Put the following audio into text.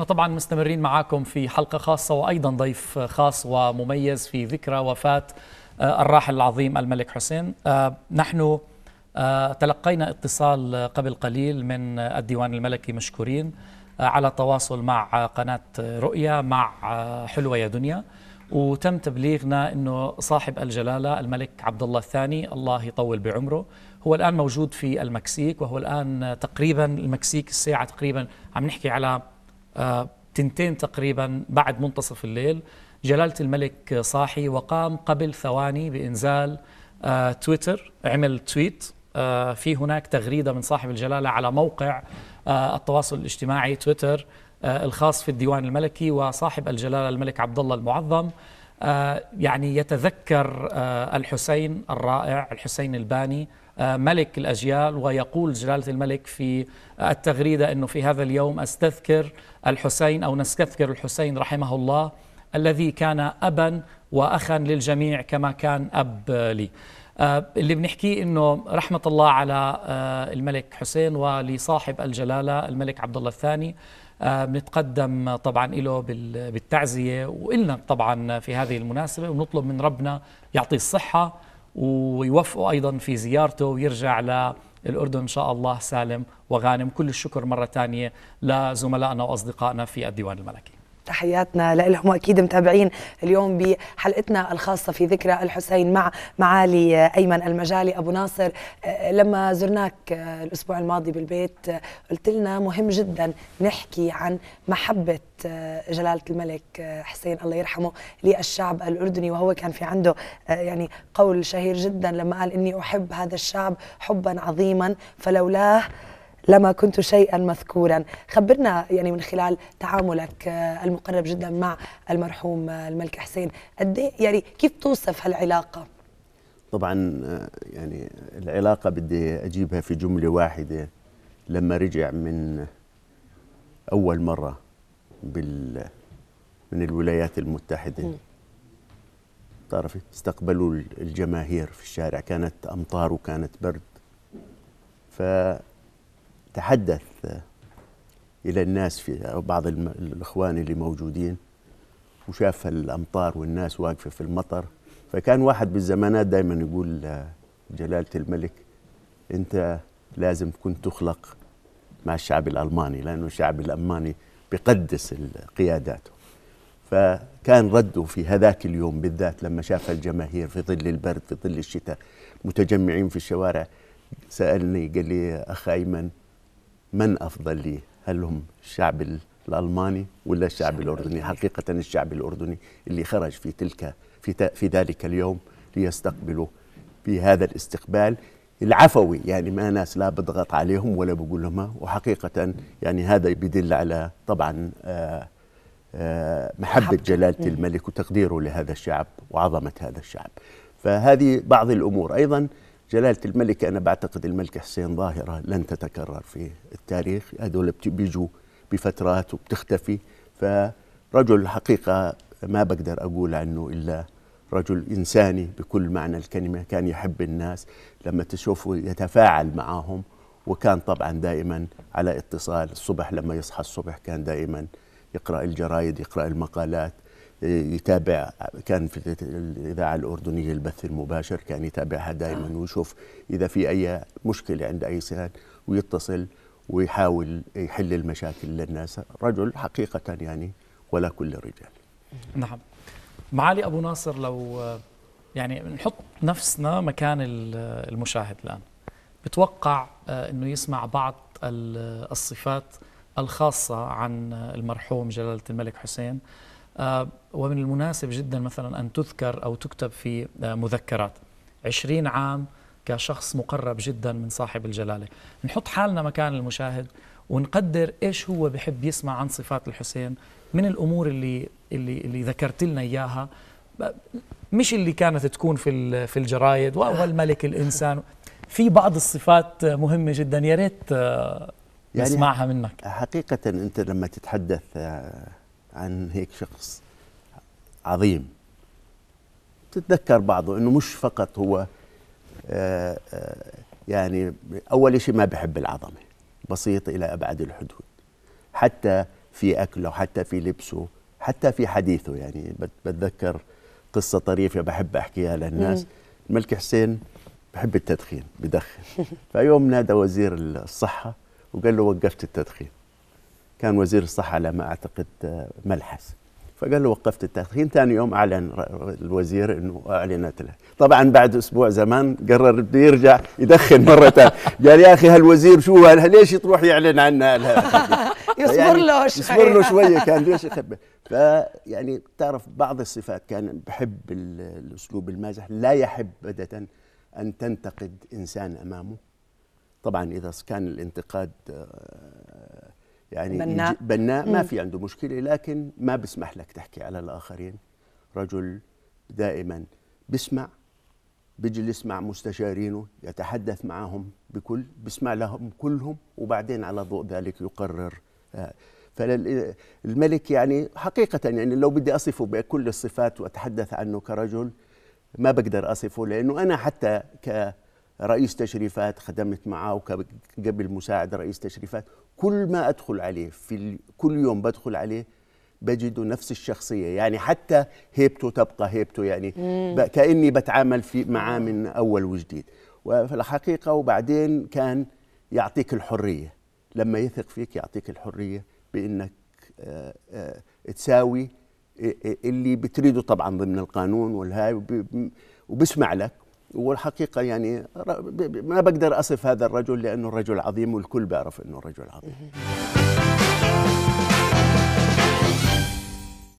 احنا طبعا مستمرين معاكم في حلقه خاصه وايضا ضيف خاص ومميز في ذكرى وفاه آه، الراحل العظيم الملك حسين آه، نحن آه، تلقينا اتصال قبل قليل من الديوان الملكي مشكورين على تواصل مع قناه رؤيا مع حلوه يا دنيا وتم تبليغنا انه صاحب الجلاله الملك عبد الله الثاني الله يطول بعمره هو الان موجود في المكسيك وهو الان تقريبا المكسيك الساعه تقريبا عم نحكي على آه، تنتين تقريبا بعد منتصف الليل جلالة الملك صاحي وقام قبل ثواني بإنزال آه، تويتر عمل تويت آه، في هناك تغريدة من صاحب الجلالة على موقع التواصل الاجتماعي تويتر الخاص في الديوان الملكي وصاحب الجلالة الملك عبد الله المعظم يعني يتذكر الحسين الرائع الحسين الباني آه، ملك الأجيال ويقول جلالة الملك في التغريدة أنه في هذا اليوم أستذكر الحسين أو نستذكر الحسين رحمه الله الذي كان أبا وأخا للجميع كما كان أب لي آه، اللي بنحكيه انه رحمه الله على آه، الملك حسين ولصاحب الجلاله الملك عبد الله الثاني بنتقدم طبعا له بالتعزيه وإلنا طبعا في هذه المناسبه ونطلب من ربنا يعطيه الصحه ويوفقوا أيضا في زيارته ويرجع للأردن إن شاء الله سالم وغانم كل الشكر مرة ثانية لزملائنا وأصدقائنا في الديوان الملكي تحياتنا لهم واكيد متابعين اليوم بحلقتنا الخاصه في ذكرى الحسين مع معالي ايمن المجالي ابو ناصر لما زرناك الاسبوع الماضي بالبيت قلت لنا مهم جدا نحكي عن محبه جلاله الملك حسين الله يرحمه للشعب الاردني وهو كان في عنده يعني قول شهير جدا لما قال اني احب هذا الشعب حبا عظيما فلولاه لما كنت شيئا مذكورا خبرنا يعني من خلال تعاملك آه، المقرب جدا مع المرحوم آه، الملك حسين قد إيه يعني كيف توصف هالعلاقه طبعا آه، يعني العلاقه بدي اجيبها في جمله واحده لما رجع من اول مره بال من الولايات المتحده م. تعرفي استقبلوا الجماهير في الشارع كانت امطار وكانت برد ف تحدث إلى الناس في بعض الإخوان اللي موجودين وشاف الأمطار والناس واقفة في المطر فكان واحد بالزمانات دائما يقول جلالة الملك أنت لازم كنت تخلق مع الشعب الألماني لأنه الشعب الألماني بقدس قياداته فكان رده في هذاك اليوم بالذات لما شاف الجماهير في ظل البرد في ظل الشتاء متجمعين في الشوارع سألني قال لي أخ أيمن من افضل لي؟ هل هم الشعب الالماني ولا الشعب الاردني؟ حقيقه الشعب الاردني اللي خرج في تلك في, في ذلك اليوم ليستقبلوا بهذا الاستقبال العفوي يعني ما ناس لا بضغط عليهم ولا بقول لهم وحقيقة يعني هذا بيدل على طبعا آآ آه، آآ آه، محبة جلالة الملك وتقديره لهذا الشعب وعظمة هذا الشعب فهذه بعض الأمور أيضا جلالة الملكة أنا بعتقد الملكة حسين ظاهرة لن تتكرر في التاريخ هذول بيجوا بفترات وبتختفي فرجل الحقيقة ما بقدر أقول عنه إلا رجل إنساني بكل معنى الكلمة كان يحب الناس لما تشوفه يتفاعل معهم وكان طبعا دائما على اتصال الصبح لما يصحى الصبح كان دائما يقرأ الجرايد يقرأ المقالات يتابع كان في الاذاعه الاردنيه البث المباشر كان يتابعها دائما نعم. ويشوف اذا في اي مشكله عند اي سنة ويتصل ويحاول يحل المشاكل للناس رجل حقيقه يعني ولا كل الرجال نعم معالي ابو ناصر لو يعني نحط نفسنا مكان المشاهد الان بتوقع آه، انه يسمع بعض الصفات الخاصه عن آه، المرحوم جلاله الملك حسين آه، ومن المناسب جدا مثلا أن تذكر أو تكتب في آه، مذكرات 20 عام كشخص مقرب جدا من صاحب الجلالة نحط حالنا مكان المشاهد ونقدر إيش هو بحب يسمع عن صفات الحسين من الأمور اللي, اللي, اللي ذكرت لنا إياها مش اللي كانت تكون في في الجرايد والملك الانسان في بعض الصفات مهمه جدا يا ريت آه، يعني نسمعها منك حقيقه انت لما تتحدث آه، عن هيك شخص عظيم تتذكر بعضه انه مش فقط هو آه، آه، يعني اول شيء ما بحب العظمه بسيط الى ابعد الحدود حتى في اكله حتى في لبسه حتى في حديثه يعني بتذكر قصه طريفه بحب احكيها للناس الملك حسين بحب التدخين بدخن فيوم نادى وزير الصحه وقال له وقفت التدخين كان وزير الصحه على ما اعتقد آه، ملحس فقال له وقفت التدخين ثاني يوم اعلن الوزير انه اعلنت له طبعا بعد اسبوع زمان قرر بده يرجع يدخن مره ثانيه قال يا اخي هالوزير شو ليش تروح يعلن عنها يصبر يعني له شوي يصبر له شويه كان ليش يخبي فيعني تعرف بعض الصفات كان بحب الاسلوب المازح لا يحب ابدا ان تنتقد انسان امامه طبعا اذا كان الانتقاد آه، يعني بناء, بناء ما في عنده مشكله لكن ما بسمح لك تحكي على الاخرين رجل دائما بسمع بجلس مع مستشارينه يتحدث معهم بكل بسمع لهم كلهم وبعدين على ضوء ذلك يقرر آه، فالملك يعني حقيقة يعني لو بدي أصفه بكل الصفات وأتحدث عنه كرجل ما بقدر أصفه لأنه أنا حتى ك رئيس تشريفات خدمت معاه وقبل مساعد رئيس تشريفات كل ما أدخل عليه في كل يوم بدخل عليه بجد نفس الشخصية يعني حتى هيبته تبقى هيبته يعني كأني بتعامل في معاه من أول وجديد وفي الحقيقة وبعدين كان يعطيك الحرية لما يثق فيك يعطيك الحرية بأنك آه، آه، تساوي اللي بتريده طبعا ضمن القانون والهاي وبسمع لك والحقيقة يعني ما بقدر أصف هذا الرجل لأنه الرجل عظيم والكل بيعرف أنه الرجل عظيم